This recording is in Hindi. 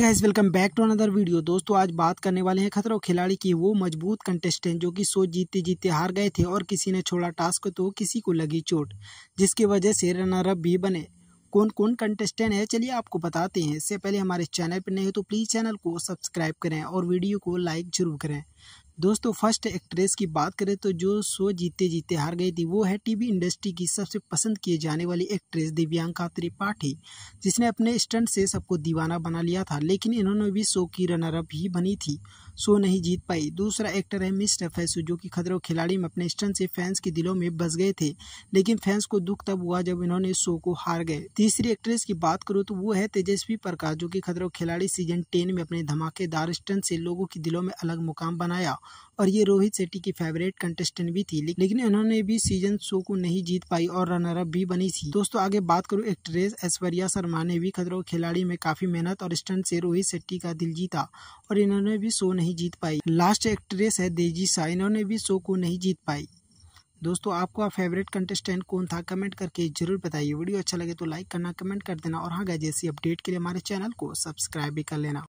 guys welcome back to another video दोस्तों आज बात करने वाले हैं खतरों खिलाड़ी की वो मजबूत कंटेस्टेंट जो कि सो जीतते जीतते हार गए थे और किसी ने छोड़ा टास्क तो किसी को लगी चोट जिसकी वजह से रनर अप भी बने कौन कौन कंटेस्टेंट है चलिए आपको बताते हैं इससे पहले हमारे चैनल पर नहीं तो प्लीज़ चैनल को सब्सक्राइब करें और वीडियो को लाइक जरूर करें दोस्तों फर्स्ट एक्ट्रेस की बात करें तो जो शो जीते जीते हार गई थी वो है टीवी इंडस्ट्री की सबसे पसंद किए जाने वाली एक्ट्रेस दिव्यांका त्रिपाठी जिसने अपने स्टंट से सबको दीवाना बना लिया था लेकिन इन्होंने भी शो की रनरअप ही बनी थी शो नहीं जीत पाई दूसरा एक्टर है मिस्टर फैसू जो कि खतरों खिलाड़ी में अपने स्टंट से फैंस के दिलों में बस गए थे लेकिन फैंस को दुख तब हुआ जब इन्होंने शो को हार गए तीसरी एक्ट्रेस की बात करूँ तो वो है तेजस्वी प्रकाश जो कि खतरों खिलाड़ी सीजन टेन में अपने धमाकेदार स्टंट से लोगों के दिलों में अलग मुकाम बना बनाया और ये रोहित शेट्टी की फेवरेट कंटेस्टेंट भी थी लेकिन उन्होंने भी सीजन शो को नहीं जीत पाई और रनर अप भी बनी थी दोस्तों आगे बात करूँ एक्ट्रेस ऐश्वर्या शर्मा ने भी खतरों खिलाड़ी में काफी मेहनत और स्टंट से रोहित शेट्टी का दिल जीता और इन्होंने भी शो नहीं जीत पाई लास्ट एक्ट्रेस है देजी शाह इन्होंने भी शो को नहीं जीत पाई दोस्तों आपका फेवरेट कंटेस्टेंट कौन था कमेंट करके जरूर बताइए वीडियो अच्छा लगे तो लाइक करना कमेंट कर देना और हाँ गए अपडेट के लिए हमारे चैनल को सब्सक्राइब भी कर लेना